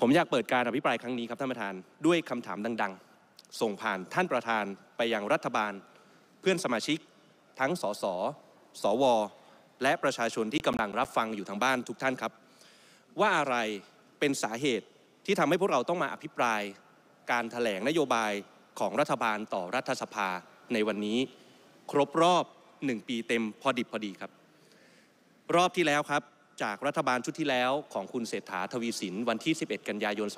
ผมอยากเปิดการอภิปรายครั้งนี้ครับท่านประธานด้วยคำถามดังๆ ส่งผ่านท่านประธานไปยังรัฐบาล เพื่อนสมาชิก ทั้งสส สว และประชาชนที่กำลังรับฟังอยู่ทางบ้านทุกท่านครับ ว่าอะไรเป็นสาเหตุที่ทำให้พวกเราต้องมาอภิปราย การถแถลงนโยบายของรัฐบาลต่อรัฐสภาในวันนี้ ครบรอบ1ปีเต็มพอดิบพอดีครับ รอบที่แล้วครับจากรัฐบาลชุดที่แล้วของคุณเศรษฐาทวีสินวันที่ 11 กันยายน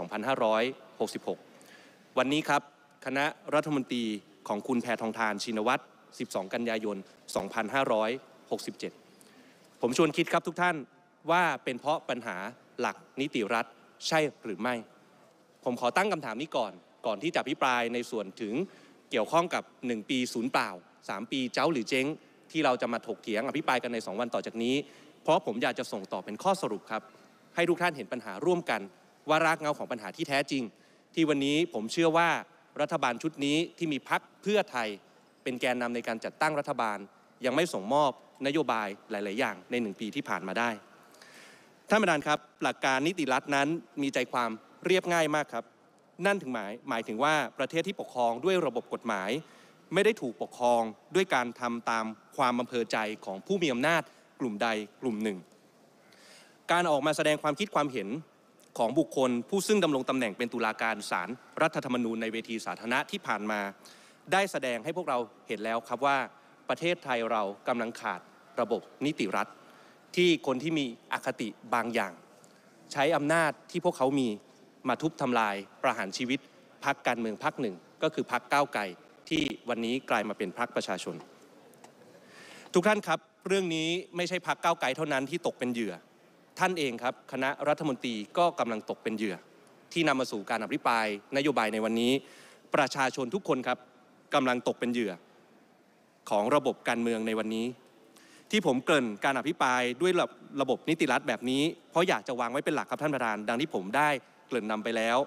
2566 วันนี้ครับ คณะรัฐมนตรีของคุณแพทองทานชินวัตร 12 กันยายน 2567 ผมชวนคิดครับทุกท่านว่าเป็นเพราะปัญหาหลักนิติรัฐใช่หรือไม่ ผมขอตั้งคำถามนี้ก่อน ก่อนที่จะพิปรายในส่วนถึงเกี่ยวข้องกับ 1 ปี ศูนย์เปล่า 3 ปีเจ้าหรือเจ๊ง ที่เราจะมาถกเถียงอภิปรายกันใน2วันต่อจากนี้เพราะผมอยากจะส่งต่อเป็นข้อสรุปครับให้ทุกท่านเห็นปัญหาร่วมกันว่ารากเงาของปัญหาที่แท้จริง ที่วันนี้ผมเชื่อว่ารัฐบาลชุดนี้ที่มีพักเพื่อไทยเป็นแกนนำในการจัดตั้งรัฐบาล ยังไม่ส่งมอบนโยบายหลาย ๆ อย่าง ในหนึ่งปีที่ผ่านมาได้ท่านประธานครับ หลักการนิติรัฐนั้นมีใจความเรียบง่ายมากครับ นั่นถึงหมาย หมายถึงว่าประเทศที่ปกครองด้วยระบบกฎหมาย ไม่ได้ถูกปกครองด้วยการทำตามความอำเภอใจของผู้มีอำนาจกลุ่มใดกลุ่มหนึ่ง การออกมาแสดงความคิดความเห็นของบุคคลผู้ซึ่งดำรงตำแหน่งเป็นตุลาการศาลรรัฐธรรมนูญในเวทีสาธารณะที่ผ่านมา ได้แสดงให้พวกเราเห็นแล้วครับว่าประเทศไทยเรากำลังขาดระบบนิติรัฐที่คนที่มีอคติบางอย่าง ใช้อำนาจที่พวกเขามีมาทุบทำลายประหารชีวิตพักการเมืองพักหนึ่ง ก็คือพักก้าวไกลที่วันนี้กลายมาเป็นพักประชาชน ทุกท่านครับเรื่องนี้ไม่ใช่พักเก้าไกลเท่านั้นที่ตกเป็นเหยื่อ ท่านเองครับคณะรัฐมนตรีก็กำลังตกเป็นเหยื่อ ที่นำมาสู่การอภิปรายนโยบายในวันนี้ ประชาชนทุกคนครับกำลังตกเป็นเหยื่อ ของระบบการเมืองในวันนี้ ที่ผมเกริ่นการอภิปรายด้วยระระบบนิติรัฐแบบนี้ เพราะอยากจะวางไว้เป็นหลักครับท่านประธานดังที่ผมได้เกริ่นนำไปแล้ว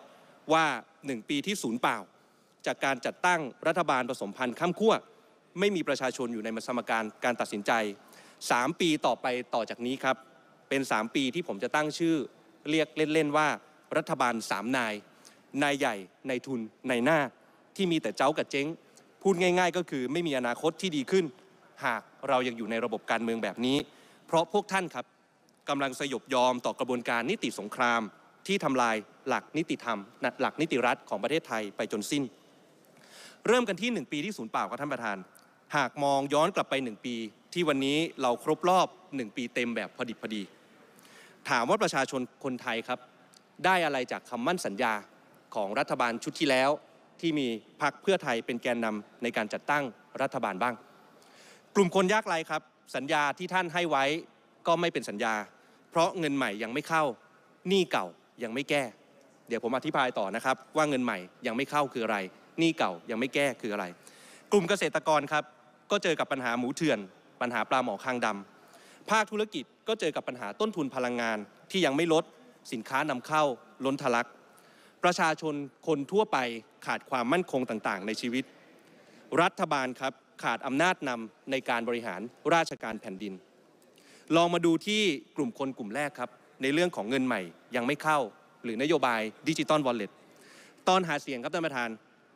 ว่าหนึ่งปีที่ศูนย์เปล่า จากการจัดตั้งรัฐบาลผสมพันธ์ข้ามขั้วไม่มีประชาชนอยู่ในสมการการตัดสินใจ3 ปีต่อไปต่อจากนี้ครับ เป็น 3 ปีที่ผมจะตั้งชื่อ เรียกเล่น ๆ ว่ารัฐบาล3นายนายใหญ่นายทุนนายหน้าที่มีแต่เจ้ากับเจ๊งพูดง่าย ๆ ก็คือไม่มีอนาคตที่ดีขึ้น หากเรายังอยู่ในระบบการเมืองแบบนี้ เพราะพวกท่านครับกำลังสยบยอมต่อกระบวนการนิติสงคราม ที่ทำลายหลักนิติธรรมหลักนิติรัฐของประเทศไทยไปจนสิ้น เริ่มกันที่ 1 ปีที่ศูนย์เปล่าครับท่านประธาน หากมองย้อนกลับไป1ปีที่วันนี้เราครบรอบ 1 ปีเต็มแบบพอดิบพอดี ถามว่าประชาชนคนไทยครับ ได้อะไรจากคำมั่นสัญญาของรัฐบาลชุดที่แล้ว ที่มีพรรคเพื่อไทยเป็นแกนนำในการจัดตั้งรัฐบาลบ้าง กลุ่มคนยากไร้ครับ สัญญาที่ท่านให้ไว้ก็ไม่เป็นสัญญา เพราะเงินใหม่ยังไม่เข้าหนี้เก่ายังไม่แก้ เดี๋ยวผมอธิบายต่อนะครับว่าเงินใหม่ยังไม่เข้าคืออะไรหนี้เก่ายังไม่แก้คืออะไร กลุ่มเกษตรกรครับก็เจอกับปัญหาหมูเถื่อนปัญหาปลาหมอคางดำ ภาคธุรกิจก็เจอกับปัญหาต้นทุนพลังงานที่ยังไม่ลด สินค้านำเข้า ล้นทะลัก ประชาชนคนทั่วไปขาดความมั่นคงต่างๆ ในชีวิต รัฐบาลครับขาดอำนาจนำในการบริหารราชการแผ่นดิน ลองมาดูที่กลุ่มคนกลุ่มแรกครับ ในเรื่องของเงินใหม่ยังไม่เข้าหรือนโยบายดิจิตอลวอลเล็ตตอนหาเสียงครับท่านประธาน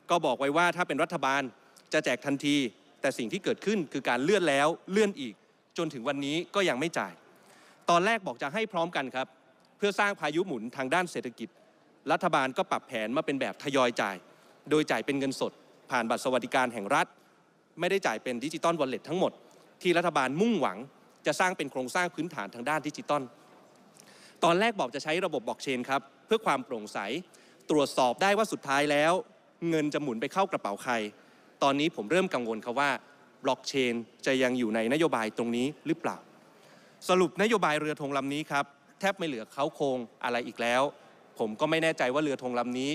ก็บอกไว้ว่าถ้าเป็นรัฐบาลจะแจกทันทีแต่สิ่งที่เกิดขึ้นคือการเลื่อนแล้วเลื่อนอีก จนถึงวันนี้ก็ยังไม่จ่าย ตอนแรกบอกจะให้พร้อมกันครับ เพื่อสร้างพายุหมุนทางด้านเศรษฐกิจ รัฐบาลก็ปรับแผนมาเป็นแบบทยอยจ่าย โดยจ่ายเป็นเงินสด ผ่านบัตรสวัสดิการแห่งรัฐ ไม่ได้จ่ายเป็นดิจิตอลวอลเล็ตทั้งหมด ที่รัฐบาลมุ่งหวังจะสร้างเป็นโครงสร้างพื้นฐานทางด้านดิจิตอลตอนแรกบอกจะใช้ระบบบล็อกเชนครับเพื่อความโปร่งใสตรวจสอบได้ว่าสุดท้ายแล้ว เงินจะหมุนไปเข้ากระเป๋าใครตอนนี้ผมเริ่มกังวลครับว่าบล็อกเชนจะยังอยู่ในนโยบายตรงนี้หรือเปล่า สรุปนโยบายเรือธงลำนี้ครับแทบไม่เหลือเขาโครงอะไรอีกแล้ว ผมก็ไม่แน่ใจว่าเรือธงลำนี้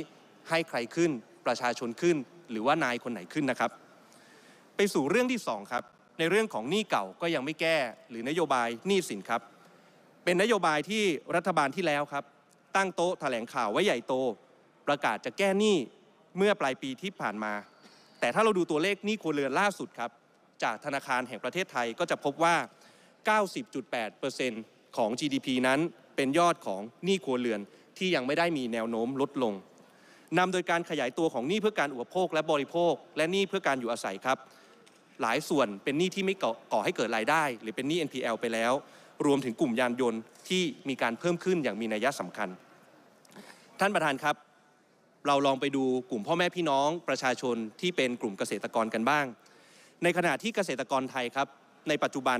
ให้ใครขึ้นประชาชนขึ้น หรือว่านายคนไหนขึ้นนะครับ ไปสู่เรื่องที่2ครับ ในเรื่องของหนี้เก่าก็ยังไม่แก้หรือนโยบายหนี้สินครับ เป็นนโยบายที่รัฐบาลที่แล้วครับ ตั้งโต๊ะแถลงข่าวไว้ใหญ่โต ประกาศจะแก้หนี้เมื่อปลายปีที่ผ่านมาแต่ถ้าเราดูตัวเลขหนี้ครัวเรือนล่าสุดครับ จากธนาคารแห่งประเทศไทยก็จะพบว่า 90.8%ของ GDP นั้นเป็นยอดของหนี้ครัวเรือนที่ยังไม่ได้มีแนวโน้มลดลงนำโดยการขยายตัวของหนี้เพื่อการอุปโภคและบริโภค และหนี้เพื่อการอยู่อาศัยครับ หลายส่วนเป็นหนี้ที่ไม่ก่อให้เกิดรายได้ หรือเป็นหนี้ NPL ไปแล้ว รวมถึงกลุ่มยานยนต์ที่มีการเพิ่มขึ้นอย่างมีนัยสำคัญ ท่านประธานครับเราลองไปดูกลุ่มพ่อแม่พี่น้องประชาชนที่เป็นกลุ่มเกษตรกรกันบ้าง ในขณะที่เกษตรกรไทยครับ ในปัจจุบัน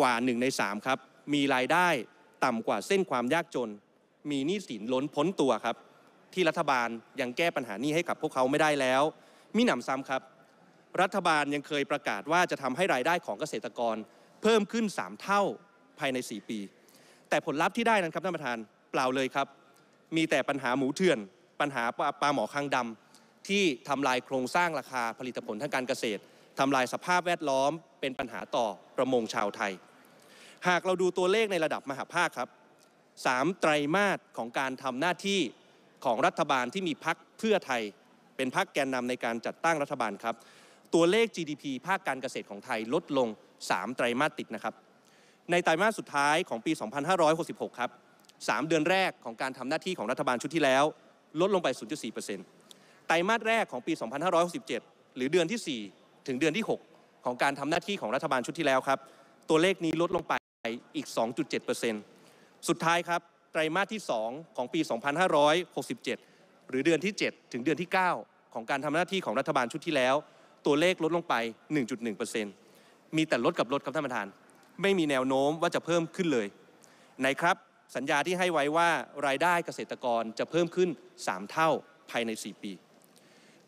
กว่า 1 ใน 3 ครับ มีรายได้ต่ำกว่าเส้นความยากจน มีหนี้สินล้นพ้นตัวครับ ที่รัฐบาลยังแก้ปัญหานี้ให้กับพวกเขาไม่ได้แล้วมีหนำซ้ำครับ รัฐบาลยังเคยประกาศว่าจะทำให้รายได้ของเกษตรกรเพิ่มขึ้น 3 เท่าภายใน 4 ปี แต่ผลลัพธ์ที่ได้นั้นครับท่านประธานเปล่าเลยครับ มีแต่ปัญหาหมูเถื่อนปัญหาปลาหมอคางดำที่ทำลายโครงสร้างราคาผลิตผลทางการเกษตร ทำลายสภาพแวดล้อมเป็นปัญหาต่อประมงชาวไทย หากเราดูตัวเลขในระดับมหาภาคครับสามไตรมาสของการทำหน้าที่ของรัฐบาลที่มีพักเพื่อไทย เป็นพักแกนนำในการจัดตั้งรัฐบาลครับ ตัวเลข GDP ภาคการเกษตรของไทยลดลง 3 ไตรมาสติดนะครับ ในไตรมาสสุดท้ายของปี 2566ครับ 3 เดือนแรกของการทำหน้าที่ของรัฐบาลชุดที่แล้วลดลงไป 0.4%ไตรมาสแรกของปี 2567 หรือเดือนที่ 4 ถึงเดือนที่ 6 ของการทำหน้าที่ของรัฐบาลชุดที่แล้วครับ ตัวเลขนี้ลดลงไปอีก 2.7%สุดท้ายครับไตรมาสที่ 2 ของปี 2567 หรือเดือนที่ 7 ถึงเดือนที่ 9 ของการทำหน้าที่ของรัฐบาลชุดที่แล้ว ตัวเลขลดลงไป 1.1%มีแต่ลดกับลดครับท่านประธาน ไม่มีแนวโน้มว่าจะเพิ่มขึ้นเลยไหนครับสัญญาที่ให้ไว้ว่ารายได้เกษตรกรจะเพิ่มขึ้น 3 เท่าภายใน 4 ปี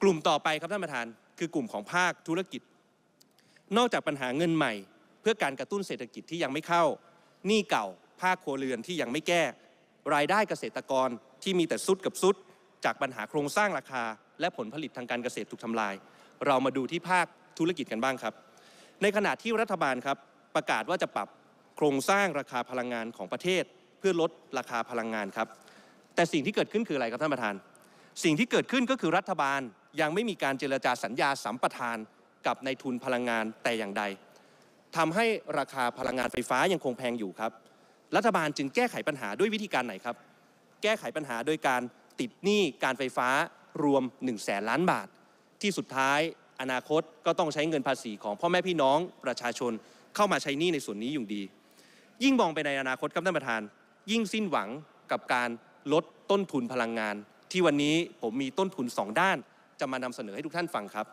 กลุ่มต่อไปครับท่านประธาน คือกลุ่มของภาคธุรกิจ นอกจากปัญหาเงินใหม่ เพื่อการกระตุ้นเศรษฐกิจที่ยังไม่เข้าหนี้เก่าภาคครัวเรือนที่ยังไม่แก้ รายได้เกษตรกรที่มีแต่สุดกับสุด จากปัญหาโครงสร้างราคาและผลผลิตทางการเกษตรถูกทำลาย เรามาดูที่ภาคธุรกิจกันบ้างครับ ในขณะที่รัฐบาลครับประกาศว่าจะปรับโครงสร้างราคาพลังงานของประเทศเพื่อลดราคาพลังงานครับ แต่สิ่งที่เกิดขึ้นคืออะไรครับท่านประธาน สิ่งที่เกิดขึ้นก็คือรัฐบาลยังไม่มีการเจรจาสัญญาสัมปทานกับในทุนพลังงานแต่อย่างใด ทำให้ราคาพลังงานไฟฟ้ายังคงแพงอยู่ครับ รัฐบาลจึงแก้ไขปัญหาด้วยวิธีการไหนครับ แก้ไขปัญหาโดยการติดหนี้การไฟฟ้ารวม1นึ่งแสนล้านบาท ที่สุดท้ายอนาคตก็ต้องใช้เงินภาษี ของพ่อแม่พี่น้องประชาชนเข้ามาใช้หนี้ในส่วนนี้อยู่ดี ยิ่งมองไปในอนาคตครับท่านประธานยิ่งสิ้นหวังกับการลดต้นทุนพลังงาน ที่วันนี้ผมมีต้นทุน 2 ด้านจะมานำเสนอให้ทุกท่านฟังครับ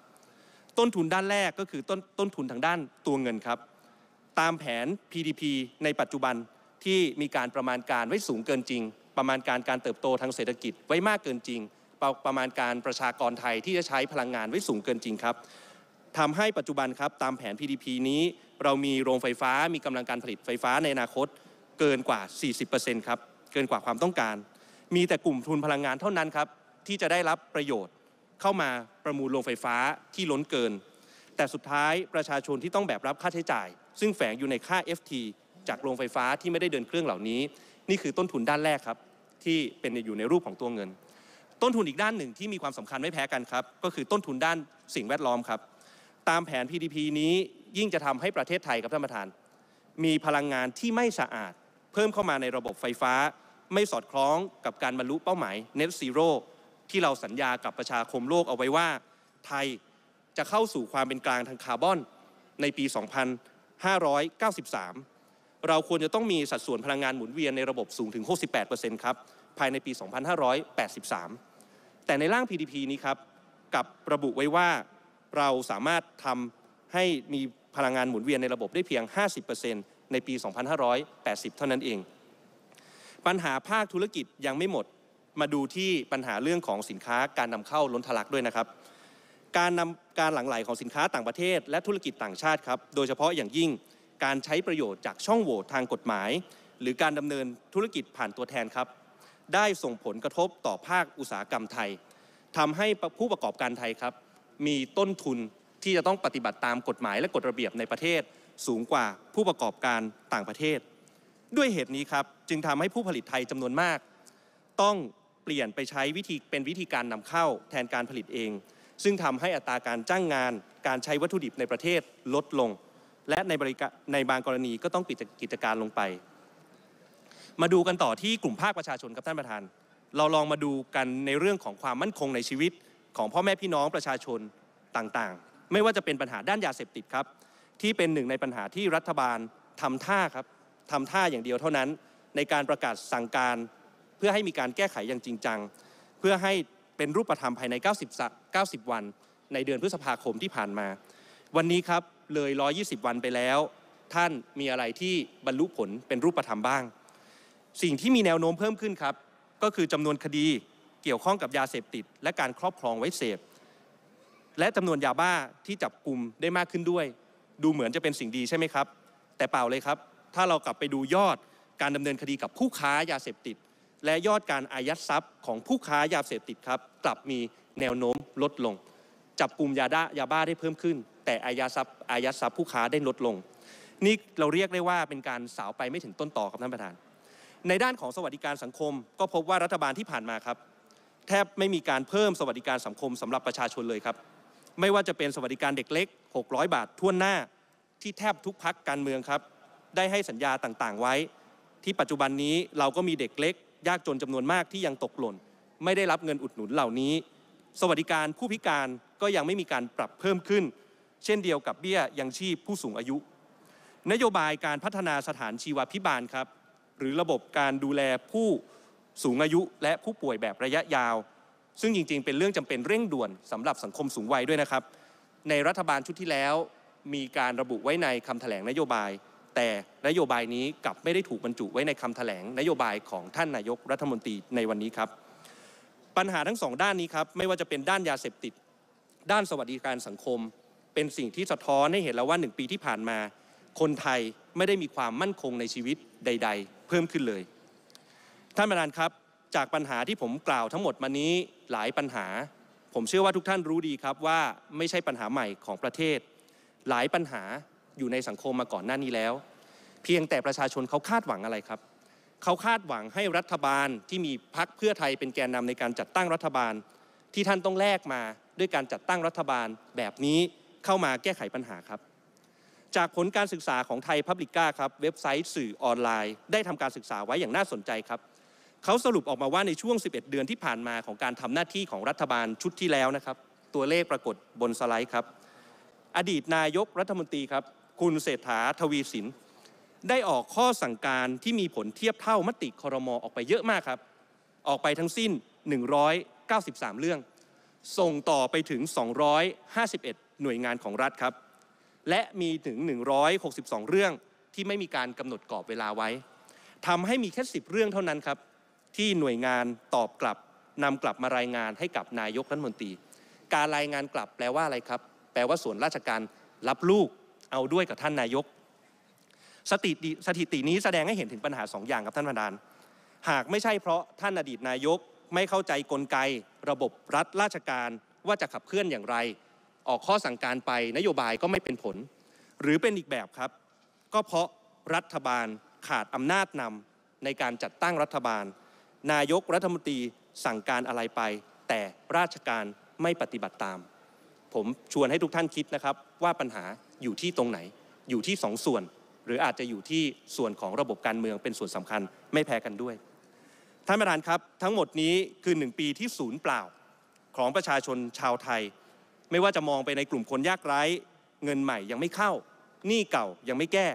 ต้นทุนด้านแรกก็คือต้นต้นทุนทางด้านตัวเงินครับ ตามแผน PDP ในปัจจุบันที่มีการประมาณการไว้สูงเกินจริง ประมาณการการเติบโตทางเศรษฐกิจไว้มากเกินจริง ประมาณการประชากรไทยที่จะใช้พลังงานไว้สูงเกินจริงครับทำให้ปัจจุบันครับตามแผน PDP นี้เรามีโรงไฟฟ้ามีกำลังการผลิตไฟฟ้าในอนาคตเกินกว่า 40%ครับ เกินกว่าความต้องการ มีแต่กลุ่มทุนพลังงานเท่านั้นครับที่จะได้รับประโยชน์เข้ามาประมูลโรงไฟฟ้าที่ล้นเกิน แต่สุดท้ายประชาชนที่ต้องแบบรับค่าใช้จ่าย ซึ่งแฝงอยู่ในค่า FT จากโรงไฟฟ้าที่ไม่ได้เดินเครื่องเหล่านี้ นี่คือต้นทุนด้านแรกครับ ที่เป็นอยู่ในรูปของตัวเงิน ต้นทุนอีกด้านหนึ่งที่มีความสำคัญไม่แพ้กันครับก็คือต้นทุนด้านสิ่งแวดล้อมครับ ตามแผน PDP นี้ยิ่งจะทำให้ประเทศไทยครับท่านประธาน มีพลังงานที่ไม่สะอาดเพิ่มเข้ามาในระบบไฟฟ้าไม่สอดคล้องกับการบรรลุเป้าหมาย Net Zero ที่เราสัญญากับประชาคมโลกเอาไว้ว่า ไทยจะเข้าสู่ความเป็นกลางทางคาร์บอนในปี 2593 เราควรจะต้องมีสัดส่วนพลังงานหมุนเวียนในระบบสูงถึง 68%ครับ ภายในปี 2583 แต่ในร่าง PDP นี้ครับกับระบุไว้ว่าเราสามารถทำให้มีพลังงานหมุนเวียนในระบบได้เพียง 50%ในปี 2580 เท่านั้นเอง ปัญหาภาคธุรกิจยังไม่หมด มาดูที่ปัญหาเรื่องของสินค้าการนำเข้าล้นทะลักด้วยนะครับ การนำการหลั่งไหลของสินค้าต่างประเทศและธุรกิจต่างชาติครับ โดยเฉพาะอย่างยิ่งการใช้ประโยชน์จากช่องโหว่ทางกฎหมาย หรือการดำเนินธุรกิจผ่านตัวแทนครับ ได้ส่งผลกระทบต่อภาคอุตสาหกรรมไทย ทำให้ผู้ประกอบการไทยครับ มีต้นทุนที่จะต้องปฏิบัติตามกฎหมายและกฎระเบียบในประเทศสูงกว่าผู้ประกอบการต่างประเทศ ด้วยเหตุนี้ครับจึงทำให้ผู้ผลิตไทยจำนวนมาก ต้องเปลี่ยนไปใช้วิธีเป็นวิธีการนำเข้าแทนการผลิตเอง ซึ่งทำให้อัตราการจ้างงานการใช้วัตถุดิบในประเทศลดลง และในบริการในบางกรณีก็ต้องปิดกิจการลงไป มาดูกันต่อที่กลุ่มภาคประชาชนครับท่านประธาน เราลองมาดูกันในเรื่องของความมั่นคงในชีวิต ของพ่อแม่พี่น้องประชาชนต่างๆ ไม่ว่าจะเป็นปัญหาด้านยาเสพติดครับที่เป็นหนึ่งในปัญหาที่รัฐบาลทำท่าครับทำท่าอย่างเดียวเท่านั้น ในการประกาศสั่งการ เพื่อให้มีการแก้ไขอย่างจริงจังเพื่อให้เป็นรูปธรรมภายใน90 90 วัน ในเดือนพฤษภาคมที่ผ่านมา วันนี้ครับเลย 120 วันไปแล้ว ท่านมีอะไรที่บรรลุผลเป็นรูปธรรมบ้าง สิ่งที่มีแนวโน้มเพิ่มขึ้นครับก็คือจำนวนคดีเกี่ยวข้องกับยาเสพติด และการครอบครองไว้เสพ และจำนวนยาบ้าที่จับกลุ่มได้มากขึ้นด้วยดูเหมือนจะเป็นสิ่งดีใช่ไหมครับ แต่เปล่าเลยครับถ้าเรากลับไปดูยอดการดำเนินคดีกับผู้ค้ายาเสพติด และยอดการอายัดทรัพย์ของผู้ค้ายาเสพติดครับกลับมีแนวโน้มลดลง จับกลุ่มยาดะยาบ้าได้เพิ่มขึ้น แต่อายัดทรัพย์ อายัดทรัพย์ผู้ค้าได้ลดลง นี่เราเรียกได้ว่าเป็นการสาวไปไม่ถึงต้นต่อครับท่านประธาน ในด้านของสวัสดิการสังคมก็พบว่ารัฐบาลที่ผ่านมาครับแทบไม่มีการเพิ่มสวัสดิการสังคม สำหรับประชาชนเลยครับไม่ว่าจะเป็นสวัสดิการเด็กเล็ก 600 บาททั่วหน้า ที่แทบทุกพักการเมืองครับ ได้ให้สัญญาต่างๆ ไว้ ที่ปัจจุบันนี้เราก็มีเด็กเล็ก ยากจนจำนวนมากที่ยังตกหล่นไม่ได้รับเงินอุดหนุนเหล่านี้ สวัสดิการผู้พิการก็ยังไม่มีการปรับเพิ่มขึ้น เช่นเดียวกับเบี้ยยังชีพผู้สูงอายุ นโยบายการพัฒนาสถานชีวพิบาลครับ หรือระบบการดูแลผู้สูงอายุและผู้ป่วยแบบระยะยาวซึ่งจริงๆ เป็นเรื่องจำเป็นเร่งด่วนสำหรับสังคมสูงวัยด้วยนะครับ ในรัฐบาลชุดที่แล้วมีการระบุไว้ในคำแถลงนโยบาย แต่นโยบายนี้กลับไม่ได้ถูกบรรจุไว้ในคำแถลงนโยบายของท่านนายกรัฐมนตรีในวันนี้ครับ ปัญหาทั้งสองด้านนี้ครับไม่ว่าจะเป็นด้านยาเสพติด ด้านสวัสดิการสังคม เป็นสิ่งที่สะท้อนให้เห็นแล้วว่าหนึ่งปีที่ผ่านมา คนไทยไม่ได้มีความมั่นคงในชีวิตใด ๆ เพิ่มขึ้นเลยท่านประธานครับจากปัญหาที่ผมกล่าวทั้งหมดมานี้หลายปัญหา ผมเชื่อว่าทุกท่านรู้ดีครับว่าไม่ใช่ปัญหาใหม่ของประเทศ หลายปัญหาอยู่ในสังคมมาก่อนหน้านี้แล้ว เพียงแต่ประชาชนเขาคาดหวังอะไรครับ เขาคาดหวังให้รัฐบาลที่มีพักเพื่อไทยเป็นแกนนำในการจัดตั้งรัฐบาล ที่ท่านต้องแลกมาด้วยการจัดตั้งรัฐบาลแบบนี้เข้ามาแก้ไขปัญหาครับ จากผลการศึกษาของไทยพับลิก้าครับ เว็บไซต์สื่อออนไลน์ได้ทำการศึกษาไว้อย่างน่าสนใจครับเขาสรุปออกมาว่าในช่วง 11 เดือนที่ผ่านมาของการทำหน้าที่ของรัฐบาลชุดที่แล้วนะครับ ตัวเลขปรากฏบนสไลด์ครับ อดีตนายกรัฐมนตรีครับ คุณเศรษฐาทวีสิน ได้ออกข้อสั่งการที่มีผลเทียบเท่ามติคอรมอออกไปเยอะมากครับ ออกไปทั้งสิ้น 193 เรื่อง ส่งต่อไปถึง 251 หน่วยงานของรัฐครับ และมีถึง 162 เรื่องที่ไม่มีการกำหนดกรอบเวลาไว้ทำให้มีแค่ 10 เรื่องเท่านั้นครับที่หน่วยงานตอบกลับนำกลับมารายงานให้กับนายกรัฐมนตรี การรายงานกลับแปลว่าอะไรครับ แปลว่าส่วนราชการ รับลูกเอาด้วยกับท่านนายกสถิติสถิตินี้แสดงให้เห็นถึงปัญหา2ออย่างครับท่านประธาน หากไม่ใช่เพราะท่านอดีตนายก ไม่เข้าใจกลไก ระบบรัฐราชการว่าจะขับเคลื่อนอย่างไร ออกข้อสั่งการไปนโยบายก็ไม่เป็นผล หรือเป็นอีกแบบครับ ก็เพราะรัฐบาลขาดอำนาจนำในการจัดตั้งรัฐบาลนายกรัฐมนตรีสั่งการอะไรไป แต่ราชการไม่ปฏิบัติตาม ผมชวนให้ทุกท่านคิดนะครับ ว่าปัญหาอยู่ที่ตรงไหนอยู่ที่สองส่วน หรืออาจจะอยู่ที่ส่วนของระบบการเมืองเป็นส่วนสำคัญไม่แพ้กันด้วย ท่านประธานครับทั้งหมดนี้คือหนึ่งปีที่ศูนย์เปล่าของประชาชนชาวไทย ไม่ว่าจะมองไปในกลุ่มคนยากไร้เงินใหม่ยังไม่เข้าหนี้เก่ายังไม่แก้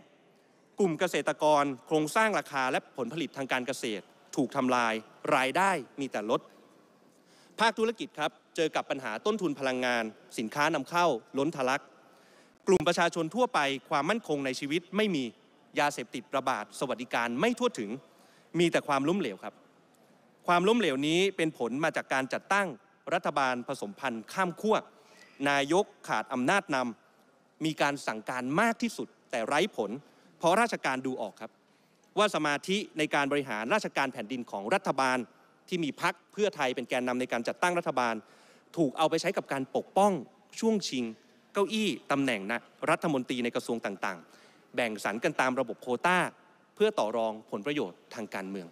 กลุ่มเกษตรกร โครงสร้างราคาและผลผลิตทางการเกษตรถูกทำลายรายได้มีแต่ลด ภาคธุรกิจครับ เจอกับปัญหาต้นทุนพลังงาน สินค้านำเข้าล้นทะลักกลุ่มประชาชนทั่วไปความมั่นคงในชีวิตไม่มียาเสพติดระบาดสวัสดิการไม่ทั่วถึงมีแต่ความล้มเหลวครับ ความล้มเหลวนี้เป็นผลมาจากการจัดตั้งรัฐบาลผสมพันธ์ข้ามขั้วนายกขาดอำนาจนำมีการสั่งการมากที่สุด แต่ไร้ผลเพราะราชการดูออกครับว่าสมาธิในการบริหารราชการแผ่นดินของรัฐบาลที่มีพัก เพื่อไทยเป็นแกนนำในการจัดตั้งรัฐบาล ถูกเอาไปใช้กับการปกป้อง ช่วงชิง เก้าอี้ ตำแหน่งนะรัฐมนตรีในกระทรวงต่างๆ แบ่งสรรกันตามระบบโคต้า เพื่อต่อรองผลประโยชน์ทางการเมือง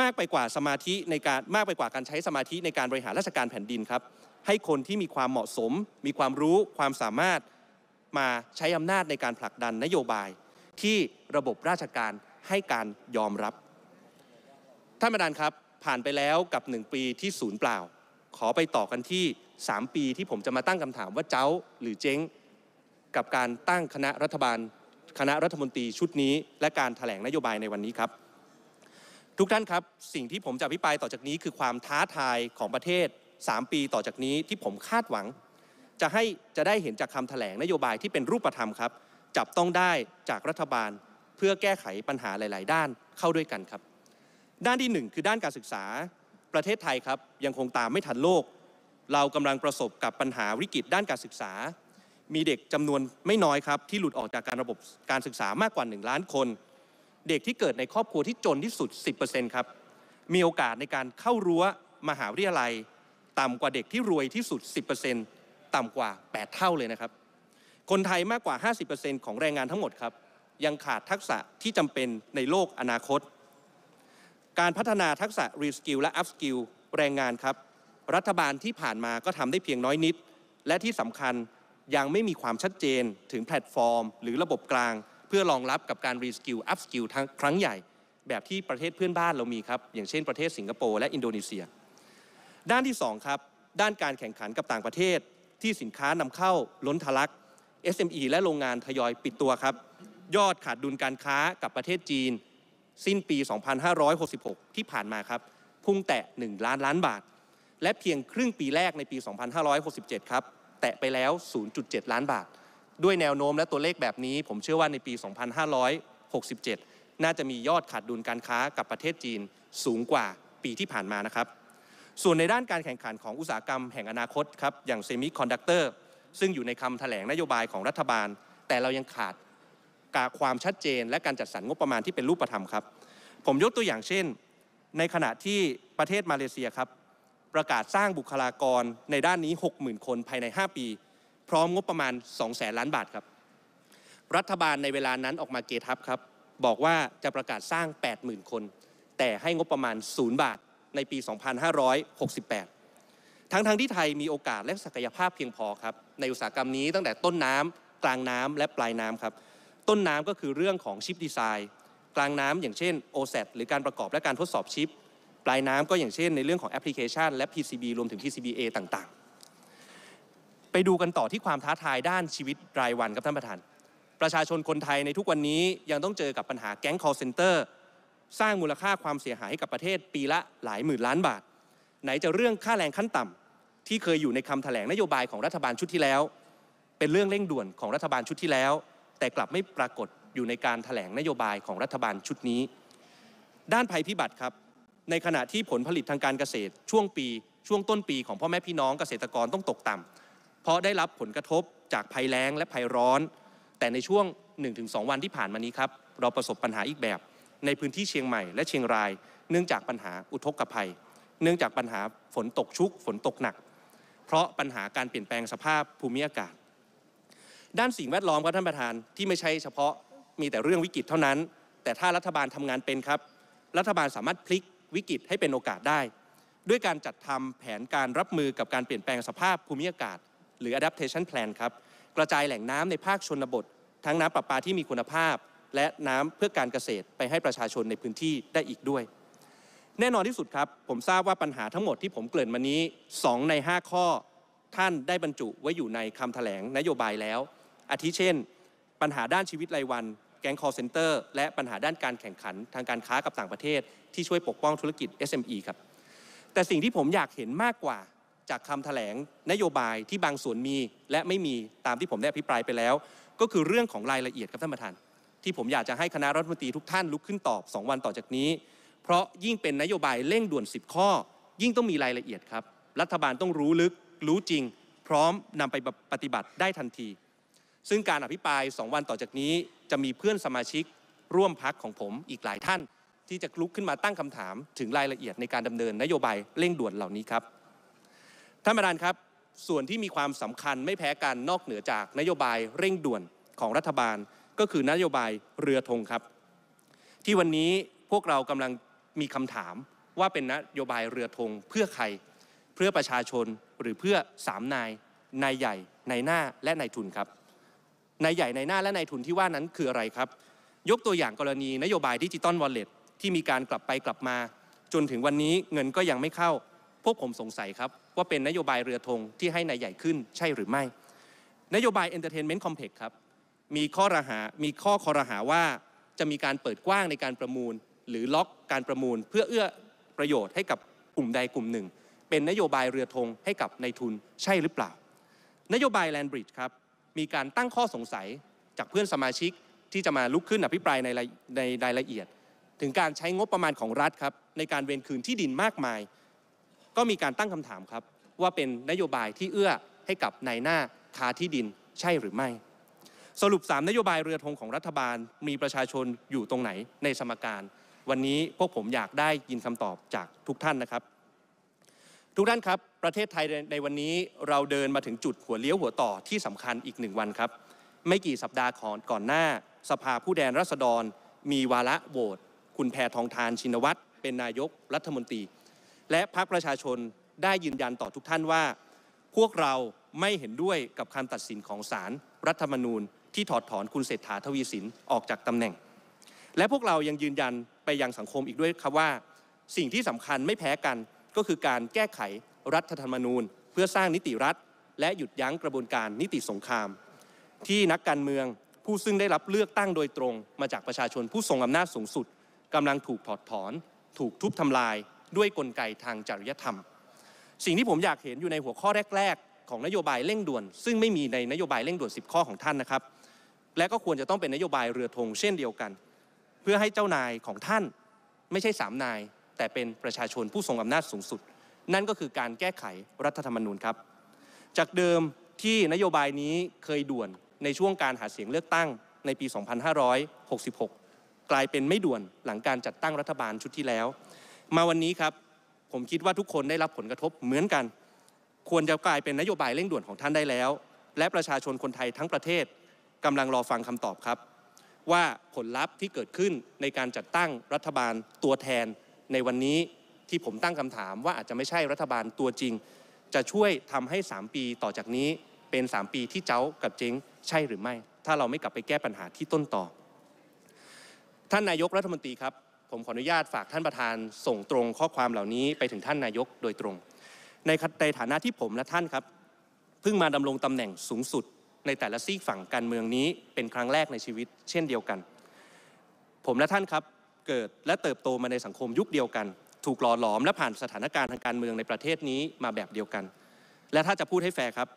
มากไปกว่าสมาธิในการมากไปกว่าการใช้สมาธิในการบริหารราชการแผ่นดินครับ ให้คนที่มีความเหมาะสม มีความรู้ความสามารถมาใช้อำนาจในการผลักดันนโยบายที่ระบบราชการให้การยอมรับ ท่านประธานครับผ่านไปแล้วกับ 1 ปีที่ศูนย์เปล่า ขอไปต่อกันที่ 3 ปีที่ผมจะมาตั้งคำถามว่าเจ้าหรือเจ๊ง กับการตั้งคณะรัฐบาล คณะรัฐมนตรีชุดนี้ และการถแถลงนโยบายในวันนี้ครับ ทุกท่านครับสิ่งที่ผมจะอภิปรายต่อจากนี้คือความท้าทายของประเทศ 3 ปีต่อจากนี้ที่ผมคาดหวัง จะให้จะได้เห็นจากคำถแถลงนโยบายที่เป็นรูปธรรมครับจับต้องได้จากรัฐบาลเพื่อแก้ไขปัญหาหลาย ๆ ด้านเข้าด้วยกันครับ ด้านที่ 1 คือด้านการศึกษา ประเทศไทยครับยังคงตามไม่ทันโลก เรากำลังประสบกับปัญหาวิกฤตด้านการศึกษา มีเด็กจำนวนไม่น้อยครับ ที่หลุดออกจากการระบบการศึกษามากกว่า 1 ล้านคน เด็กที่เกิดในครอบครัวที่จนที่สุด10%ครับ มีโอกาสในการเข้ารั้วมหาวิทยาลัยต่ำกว่าเด็กที่รวยที่สุด10%ต่ำกว่า 8 เท่าเลยนะครับคนไทยมากกว่า 50%ของแรงงานทั้งหมดครับ ยังขาดทักษะที่จำเป็นในโลกอนาคต การพัฒนาทักษะรีสกิลและอัพสกิลแรงงานครับ รัฐบาลที่ผ่านมาก็ทำได้เพียงน้อยนิด และที่สำคัญยังไม่มีความชัดเจนถึงแพลตฟอร์มหรือระบบกลางเพื่อรองรับกับการรีสกิลอัพสกิลทั้งครั้งใหญ่แบบที่ประเทศเพื่อนบ้านเรามีครับ อย่างเช่นประเทศสิงคโปร์และอินโดนีเซีย ด้านที่2ครับ ด้านการแข่งขันกับต่างประเทศที่สินค้านำเข้าล้นทะลัก SME และโรงงานทยอยปิดตัวครับ ยอดขาดดุลการค้ากับประเทศจีน สิ้นปี 2566 ที่ผ่านมาครับ พุ่งแตะ1ล้านล้านบาท และเพียงครึ่งปีแรกในปี 2567 ครับ แตะไปแล้ว 0.7 ล้านบาท ด้วยแนวโน้มและตัวเลขแบบนี้ ผมเชื่อว่าในปี 2567 น่าจะมียอดขาดดุลการค้ากับประเทศจีนสูงกว่าปีที่ผ่านมานะครับส่วนในด้านการแข่งขันของอุตสาหกรรมแห่งอนาคตครับอย่างเซมิคอนดักเตอร์ซึ่งอยู่ในคำแถลงนโยบายของรัฐบาล แต่เรายังขาดกาความชัดเจนและการจัดสรรงบประมาณที่เป็นรูปธรรมครับ ผมยกตัวอย่างเช่น ในขณะที่ประเทศมาเลเซียครับ ประกาศสร้างบุคลากรในด้านนี้ 60,000 คนภายใน 5 ปี พร้อมงบประมาณ 2 0 0แสนล้านบาทครับ รัฐบาลในเวลานั้นออกมาเกทับครับ บอกว่าจะประกาศสร้าง80,000คน แต่ให้งบประมาณ 0 บาทในปี 2568ทั้งๆทที่ไทยมีโอกาสและศักยภาพเพียงพอครับในอุตสาหกรรมนี้ตั้งแต่ต้นน้ำ กลางน้ำและปลายน้ำครับต้นน้ำก็คือเรื่องของชิปดีไซน์กลางน้ำอย่างเช่น OSAT หรือการประกอบและการทดสอบชิป ปลายน้ำก็อย่างเช่น ในเรื่องของแอปพลิเคชันและ PCB รวมถึง PCBA ต่างๆ ไปดูกันต่อที่ความท้าทายด้านชีวิตรายวันครับท่านประธาน ประชาชนคนไทยในทุกวันนี้ยังต้องเจอกับปัญหาแก๊ง call center สร้างมูลค่าความเสียหายให้กับประเทศปีละหลายหมื่นล้านบาท ไหนจะเรื่องค่าแรงขั้นต่ำที่เคยอยู่ในคำแถลงนโยบายของรัฐบาลชุดที่แล้ว เป็นเรื่องเร่งด่วนของรัฐบาลชุดที่แล้ว แต่กลับไม่ปรากฏอยู่ในการถแถลงนโยบายของรัฐบาลชุดนี้ ด้านภัยพิบัติครับ ในขณะที่ผลผลิตทางการเกษตร ช่วงปี ช่วงต้นปีของพ่อแม่พี่น้องเกษตรกรต้องตกต่ำเพราะได้รับผลกระทบจากภัยแล้งและภัยร้อน แต่ในช่วง 1-2 วันที่ผ่านมานี้ครับเราประสบปัญหาอีกแบบ ในพื้นที่เชียงใหม่และเชียงราย เนื่องจากปัญหาอุทกภัย เนื่องจากปัญหาฝนตกชุก ฝนตกหนักเพราะปัญหาการเปลี่ยนแปลงสภาพภูมิอากาศ ด้านสิ่งแวดล้อมครับท่านประธานที่ไม่ใช่เฉพาะมีแต่เรื่องวิกฤตเท่านั้น แต่ถ้ารัฐบาลทำงานเป็นครับ รัฐบาลสามารถพลิกวิกฤตให้เป็นโอกาสได้ ด้วยการจัดทำแผนการรับมือกับการเปลี่ยนแปลงสภาพภูมิอากาศ หรือ adaptation plan ครับกระจายแหล่งน้ำในภาคชนบท ทั้งน้ำประปาที่มีคุณภาพ และน้ำเพื่อการเกษตรไปให้ประชาชนในพื้นที่ได้อีกด้วยแน่นอนที่สุดครับ ผมทราบว่าปัญหาทั้งหมดที่ผมเกริ่นมานี้2ใน5 ข้อท่านได้บรรจุไว้อยู่ในคำแถลง นโยบายแล้ว อาทิเช่นปัญหาด้านชีวิตรายวันแก๊งคอร์เซนเตอร์ และปัญหาด้านการแข่งขันทางการค้ากับต่างประเทศ ที่ช่วยปกป้องธุรกิจ SME ครับ แต่สิ่งที่ผมอยากเห็นมากกว่าจากคำแถลงนโยบายที่บางส่วนมี และไม่มีตามที่ผมได้อภิปรายไปแล้ว ก็คือเรื่องของรายละเอียดครับท่านประธานที่ผมอยากจะให้คณะรัฐมนตรีทุกท่านลุกขึ้นตอบ2วันต่อจากนี้เพราะยิ่งเป็น นโยบาย เร่งด่วน 10 ข้อ ยิ่งต้องมีรายละเอียดครับ รัฐบาลต้องรู้ลึกรู้จริง พร้อมนำไปปฏิบัติได้ทันที ซึ่งการอภิปราย 2 วันต่อจากนี้จะมีเพื่อนสมาชิกร่วมพักของผมอีกหลายท่าน ที่จะลุกขึ้นมาตั้งคำถามถึงรายละเอียดในการดำเนินนโยบายเร่งด่วนเหล่านี้ครับท่านประธานครับ ส่วนที่มีความสำคัญไม่แพ้กันนอกเหนือจากนโยบายเร่งด่วนของรัฐบาล ก็คือนโยบายเรือธงครับ ที่วันนี้พวกเรากำลังมีคำถามว่าเป็นนโยบายเรือธง เพื่อใคร เพื่อประชาชนหรือเพื่อสามนายนายใหญ่นายหน้าและนายทุนครับนายใหญ่นายหน้าและนายทุนที่ว่านั้นคืออะไรครับ ยกตัวอย่างกรณีนโยบายดิจิตอลวอลเล็ตที่มีการกลับไปกลับมา จนถึงวันนี้เงินก็ยังไม่เข้า พวกผมสงสัยครับว่าเป็นนโยบายเรือธงที่ให้นายใหญ่ขึ้นใช่หรือไม่ นโยบายเเออนตร์เทนเมนต์คอมเพล็กซ์ครับมีข้อระหามีข้อคอรหาว่าจะมีการเปิดกว้างในการประมูลหรือล็อกการประมูลเพื่อเอื้อประโยชน์ให้กับกลุ่มใดกลุ่มหนึ่ง เป็นนโยบายเรือธงให้กับนายทุนใช่หรือเปล่า นโยบายแลนบริดจ์ครับ มีการตั้งข้อสงสัยจากเพื่อนสมาชิกที่จะมาลุกขึ้นอภิปรายในในรายละเอียด ถึงการใช้งบประมาณของรัฐครับ ในการเวนคืนที่ดินมากมาย ก็มีการตั้งคำถามครับ ว่าเป็นนโยบายที่เอื้อให้กับนายหน้าค้าที่ดินใช่หรือไม่ สรุป3นโยบายเรือธงของรัฐบาลมีประชาชนอยู่ตรงไหนในสมการวันนี้พวกผมอยากได้ยินคำตอบจากทุกท่านนะครับ ทุกท่านครับ ประเทศไทย ในวันนี้เราเดินมาถึงจุด หัวเลี้ยวหัวต่อที่สำคัญอีกหนึ่งวันครับ ไม่กี่สัปดาห์ก่อนหน้า สภาผู้แทนราษฎร มีวาระโหวตคุณแพทองทานชินวัตรเป็นนายกรัฐมนตรี และพรรคประชาชนได้ยืนยันต่อทุกท่านว่า พวกเราไม่เห็นด้วยกับคำตัดสินของศาลรรัฐธรรมนูญที่ถอดถอนคุณเศรษฐาทวีสินออกจากตำแหน่ง และพวกเรายังยืนยันไปยังสังคมอีกด้วยครับว่า สิ่งที่สำคัญไม่แพ้กันก็คือการแก้ไขรัฐธรรมนูญ เพื่อสร้างนิติรัฐ และหยุดยั้งกระบวนการนิติสงคราม ที่นักการเมืองผู้ซึ่งได้รับเลือกตั้งโดยตรงมาจากประชาชนผู้ทรงอำนาจสูงสุดกำลังถูกถอดถอน ถูกทุบทำลายด้วยกลไกทางจริยธรรมสิ่งที่ผมอยากเห็นอยู่ในหัวข้อแรกๆของนโยบายเร่งด่วน ซึ่งไม่มีในนโยบายเร่งด่วน10ข้อของท่านนะครับ และก็ควรจะต้องเป็นนโยบายเรือธงเช่นเดียวกันเพื่อให้เจ้านายของท่าน ไม่ใช่สามนาย แต่เป็นประชาชนผู้ทรงอำนาจสูงสุด นั่นก็คือการแก้ไขรัฐธรรมนูญครับ จากเดิมที่นโยบายนี้เคยด่วนในช่วงการหาเสียงเลือกตั้งในปี 2566 กลายเป็นไม่ด่วนหลังการจัดตั้งรัฐบาลชุดที่แล้ว มาวันนี้ครับ ผมคิดว่าทุกคนได้รับผลกระทบเหมือนกัน ควรจะกลายเป็นนโยบายเร่งด่วนของท่านได้แล้ว และประชาชนคนไทยทั้งประเทศกำลังรอฟังคำตอบครับว่าผลลัพธ์ที่เกิดขึ้นในการจัดตั้งรัฐบาลตัวแทน ในวันนี้ที่ผมตั้งคำถามว่าอาจจะไม่ใช่รัฐบาลตัวจริง จะช่วยทำให้ 3 ปีต่อจากนี้เป็น 3 ปีที่เจ้ากับเจ๊งใช่หรือไม่ ถ้าเราไม่กลับไปแก้ปัญหาที่ต้นต่อ ท่านนายกรัฐมนตรีครับ ผมขออนุญาตฝากท่านประธานส่งตรงข้อความเหล่านี้ไปถึงท่านนายกโดยตรง ในในฐานะที่ผมและท่านครับเพิ่งมาดำรงตำแหน่งสูงสุดในแต่ละซีกฝั่งการเมืองนี้เป็นครั้งแรกในชีวิตเช่นเดียวกัน ผมและท่านครับเกิดและเติบโตมาในสังคมยุคเดียวกัน ถูกหล่อหลอมและผ่านสถานการณ์ทางการเมืองในประเทศนี้มาแบบเดียวกัน และถ้าจะพูดให้แฟร์ครับ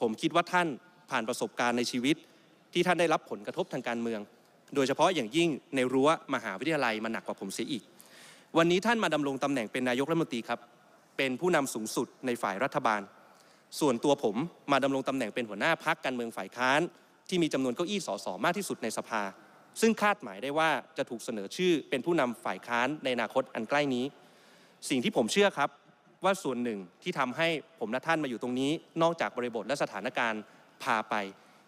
ผมคิดว่าท่านผ่านประสบการณ์ในชีวิต ที่ท่านได้รับผลกระทบทางการเมือง โดยเฉพาะอย่างยิ่งในรั้วมหาวิทยาลัยมาหนักกว่าผมเสียอีก วันนี้ท่านมาดำรงตำแหน่งเป็นนายกรัฐมนตรีครับ เป็นผู้นำสูงสุดในฝ่ายรัฐบาลส่วนตัวผมมาดำรงตำแหน่งเป็นหัวหน้าพักการเมืองฝ่ายค้าน ที่มีจำนวนเก้าอี้สสมากที่สุดในสภา ซึ่งคาดหมายได้ว่าจะถูกเสนอชื่อเป็นผู้นำฝ่ายค้านในอนาคตอันใกล้นี้ สิ่งที่ผมเชื่อครับว่าส่วนหนึ่งที่ทำให้ผมและท่านมาอยู่ตรงนี้ นอกจากบริบทและสถานการณ์พาไป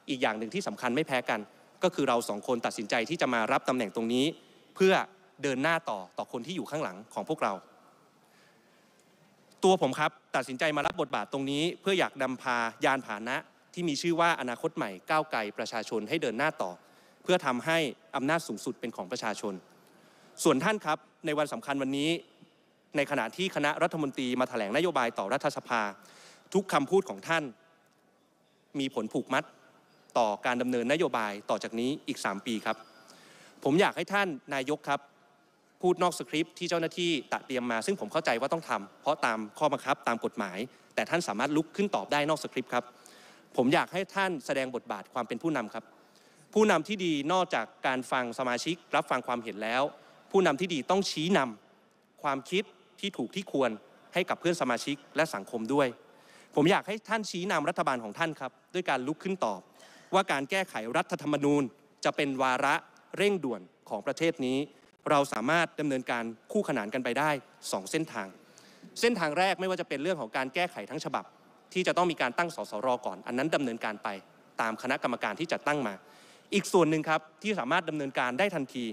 อีกอย่างหนึ่งที่สำคัญไม่แพ้กัน ก็คือเราสองคนตัดสินใจที่จะมารับตำแหน่งตรงนี้ เพื่อเดินหน้าต่อต่อคนที่อยู่ข้างหลังของพวกเราตัวผมครับ ตัดสินใจมารับบทบาทตรงนี้ เพื่ออยากนำพายานผานะที่มีชื่อว่าอนาคตใหม่ก้าวไกลประชาชนให้เดินหน้าต่อ เพื่อทำให้อำนาจสูงสุดเป็นของประชาชน ส่วนท่านครับในวันสำคัญวันนี้ ในขณะที่คณะรัฐมนตรี มาถแถลงนโยบายต่อรัฐสภา ทุกคำพูดของท่าน มีผลผูกมัดต่อการดำเนินนโยบายต่อจากนี้อีก 3 ปีครับ ผมอยากให้ท่านนายกครับพูดนอกสคริปที่เจ้าหน้าที่ตัดเตรียมมา ซึ่งผมเข้าใจว่าต้องทำ เพราะตามข้อบังคับตามกฎหมายแต่ท่านสามารถลุกขึ้นตอบได้นอกสคริปครับผมอยากให้ท่านแสดงบทบาทความเป็นผู้นำครับ ผู้นำที่ดีนอกจากการฟังสมาชิกรับฟังความเห็นแล้ว ผู้นำที่ดีต้องชี้นำ ความคิดที่ถูกที่ควรให้กับเพื่อนสมาชิกและสังคมด้วย ผมอยากให้ท่านชี้นำรัฐบาลของท่านครับ ด้วยการลุกขึ้นตอบ ว่าการแก้ไขรัฐธรรมนูญ จะเป็นวาระเร่งด่วนของประเทศนี้เราสามารถดำเนินการคู่ขนานกันไปได้ 2 เส้นทาง เส้นทางแรกไม่ว่าจะเป็นเรื่องของการแก้ไขทั้งฉบับ ที่จะต้องมีการตั้งสสรก่อน อันนั้น ดำเนินการไปตามคณะกรรมการที่จัดตั้งมา อีกส่วนหนึ่งครับ ที่สามารถดำเนินการได้ทันที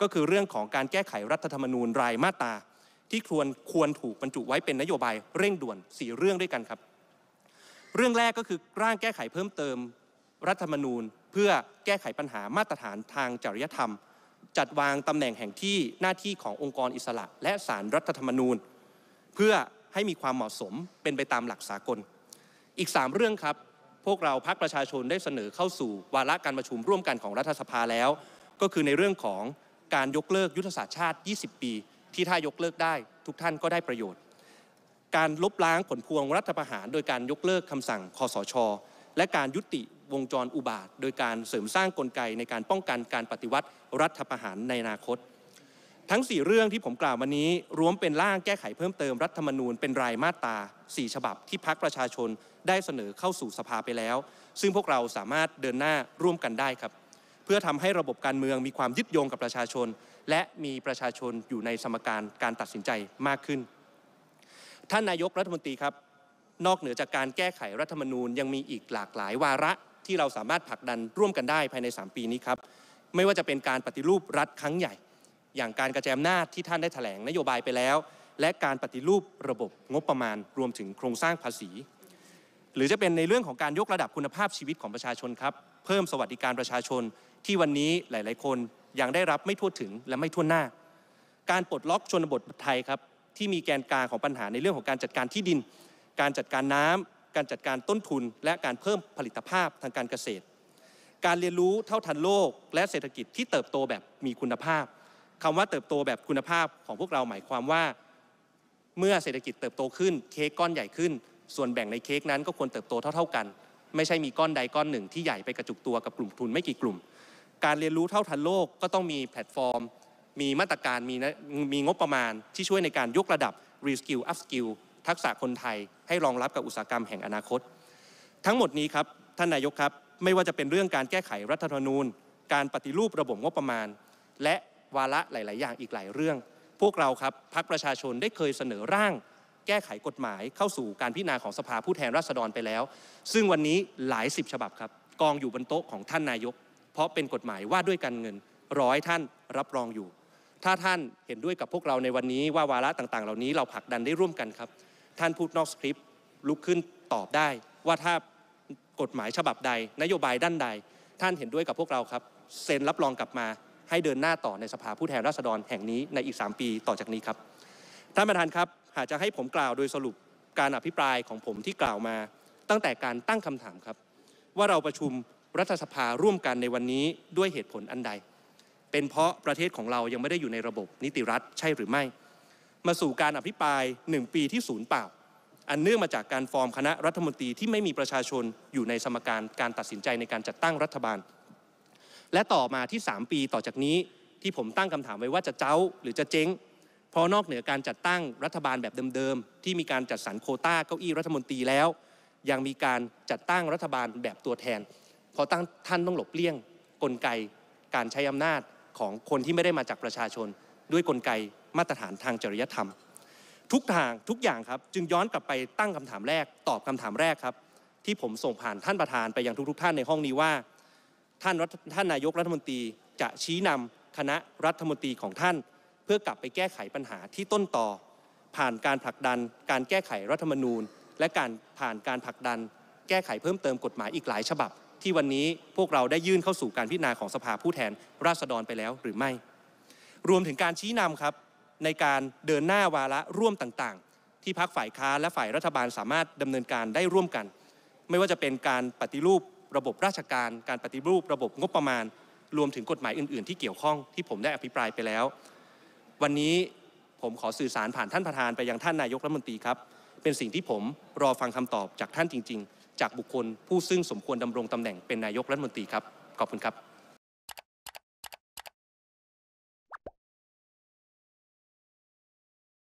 ก็คือเรื่องของการแก้ไขรัฐธรรมนูญรายมาตราที่ควรควรถูกบรรจุไว้เป็นนโยบายเร่งด่วน 4 เรื่องด้วยกันครับ เรื่องแรกก็คือร่างแก้ไขเพิ่มเติมรัฐธรรมนูญ เพื่อแก้ไขปัญหามาตรฐานทางจริยธรรมจัดวางตำแหน่งแห่งที่หน้าที่ขององค์กรอิสระ และสารรัฐธรรมนูญ เพื่อให้มีความเหมาะสมเป็นไปตามหลักสากล อีก 3 เรื่องครับ พวกเราพักประชาชนได้เสนอเข้าสู่ วาระการประชุมร่วมกันของรัฐสภาแล้ว ก็คือในเรื่องของการยกเลิกยุทธศาสตร์ชาติ 20 ปี ที่ถ้ายกเลิกได้ ทุกท่านก็ได้ประโยชน์ การลบล้างผลพวงรัฐประหาร โดยการยกเลิกคำสั่งคอสช และการยุติวงจรอุบาทโดยการเสริมสร้างกลไกในการป้องกันการปฏิวัติรัฐประหารในอนาคต ทั้ง 4 เรื่องที่ผมกล่าววันนี้รวมเป็นร่างแก้ไขเพิ่มเติมรัฐธรรมนูญเป็นรายมาตรา4ฉบับที่พักประชาชนได้เสนอเข้าสู่สภาไปแล้ว ซึ่งพวกเราสามารถเดินหน้าร่วมกันได้ครับ เพื่อทำให้ระบบการเมืองมีความยึดโยงกับประชาชน และมีประชาชนอยู่ในสมการการตัดสินใจมากขึ้น ท่านนายกรัฐมนตรีครับ นอกเหนือจากการแก้ไขรัฐธรรมนูญยังมีอีกหลากหลายวาระที่เราสามารถผลักดันร่วมกันได้ภายใน 3 ปีนี้ครับ ไม่ว่าจะเป็นการปฏิรูปรัฐครั้งใหญ่ อย่างการกระจายอำนาจที่ท่านได้แถลงนโยบายไปแล้ว และการปฏิรูประบบงบประมาณรวมถึงโครงสร้างภาษี หรือจะเป็นในเรื่องของการยกระดับคุณภาพชีวิตของประชาชนครับ เพิ่มสวัสดิการประชาชนที่วันนี้หลาย ๆ คนยังได้รับไม่ทั่วถึงและไม่ทั่วหน้า การปลดล็อกชนบทไทยครับที่มีแกนกลางของปัญหาในเรื่องของการจัดการที่ดิน การจัดการน้ำการจัดการต้นทุนและการเพิ่มผลิตภาพทางการเกษตร การเรียนรู้เท่าทันโลกและเศรษฐกิจที่เติบโตแบบมีคุณภาพ คำว่าเติบโตแบบคุณภาพของพวกเราหมายความว่า เมื่อเศรษฐกิจเติบโตขึ้น เค้กก้อนใหญ่ขึ้น ส่วนแบ่งในเค้กนั้นก็ควรเติบโตเท่าๆกัน ไม่ใช่มีก้อนใดก้อนหนึ่ง ที่ใหญ่ไปกระจุกตัวกับกลุ่มทุนไม่กี่กลุ่ม การเรียนรู้เท่าทันโลกก็ต้องมีแพลตฟอร์ม มีมาตรการมีมีงบประมาณที่ช่วยในการยกระดับรีส i ิลอัพส i ิลทักษะคนไทยให้รองรับกับอุตสาหกรรมแห่งอนาคต ทั้งหมดนี้ครับ ท่านนายกครับ ไม่ว่าจะเป็นเรื่องการแก้ไขรัฐธรรมนูญ การปฏิรูประบบงบประมาณ และวาระหลาย ๆ อย่างอีกหลายเรื่อง พวกเราครับพักประชาชนได้เคยเสนอร่าง แก้ไขกฎหมายเข้าสู่การพิจารณาของสภาผู้แทนราษฎรไปแล้ว ซึ่งวันนี้หลายสิบฉบับครับกองอยู่บนโต๊ะของท่านนายก เพราะเป็นกฎหมายว่าด้วยการเงินร้อยท่านรับรองอยู่ ถ้าท่านเห็นด้วยกับพวกเราในวันนี้ว่าวาระต่าง ๆ เหล่านี้เราผลักดันได้ร่วมกันครับท่านพูดนอกสคริปต์ลุกขึ้นตอบได้ ว่าถ้ากฎหมายฉบับใด นโยบายด้านใดท่านเห็นด้วยกับพวกเราครับ เซ็นรับรองกลับมา ให้เดินหน้าต่อในสภาผู้แทนราษฎรแห่งนี้ในอีก3ปีต่อจากนี้ครับท่านประธานครับหากจะให้ผมกล่าวโดยสรุปการอภิปรายของผมที่กล่าวมา ตั้งแต่การตั้งคำถามครับ ว่าเราประชุมรัฐสภาร่วมกันในวันนี้ด้วยเหตุผลอันใด เป็นเพราะประเทศของเรายังไม่ได้อยู่ในระบบนิติรัฐใช่หรือไม่มาสู่การอภิปราย 1 ปีที่ศูนย์เปล่า อันเนื่องมาจากการฟอร์มคณะรัฐมนตรีที่ไม่มีประชาชนอยู่ในสมการการตัดสินใจในการจัดตั้งรัฐบาล และต่อมาที่3ปีต่อจากนี้ที่ผมตั้งคำถามไว้ว่าจะเจ้าหรือจะเจ๊งเพราะนอกเหนือการจัดตั้งรัฐบาลแบบเดิมๆ ที่มีการจัดสรรโคต้าเก้าอี้รัฐมนตรีแล้ว ยังมีการจัดตั้งรัฐบาลแบบตัวแทนเพราะตั้งท่านต้องหลบเลี่ยง กลไก การใช้อำนาจของคนที่ไม่ได้มาจากประชาชนด้วยกลไกมาตรฐานทางจริยธรรม ทุกทางทุกอย่างครับจึงย้อนกลับไปตั้งคำถามแรกตอบคำถามแรกครับ ที่ผมส่งผ่านท่านประธานไปยังทุกๆท่านในห้องนี้ว่า ท่านท่านนายกรัฐมนตรีจะชี้นำคณะรัฐมนตรีของท่าน เพื่อกลับไปแก้ไขปัญหาที่ต้นต่อ ผ่านการผลักดัน การแก้ไขรัฐมนูญ และการผ่านการผลักดัน แก้ไขเพิ่มเติมกฎหมายอีกหลายฉบับ ที่วันนี้พวกเราได้ยื่นเข้าสู่การพิจารณาของสภาผู้แทนราษฎรไปแล้วหรือไม่ รวมถึงการชี้นำครับในการเดินหน้าวาระร่วมต่างๆ ที่พักฝ่ายค้าและฝ่ายรัฐบาลสามารถดำเนินการได้ร่วมกัน ไม่ว่าจะเป็นการปฏิรูประบบราชการการปฏิรูประบบงบประมาณ รวมถึงกฎหมายอื่นๆที่เกี่ยวข้องที่ผมได้อภิปรายไปแล้ว วันนี้ผมขอสื่อสารผ่านท่านประธานไปยังท่านนายกรัฐมนตรีครับ เป็นสิ่งที่ผมรอฟังคำตอบจากท่านจริง ๆ จากบุคคลผู้ซึ่งสมควรดำรงตำแหน่งเป็นนายกรัฐมนตรีครับขอบคุณครับ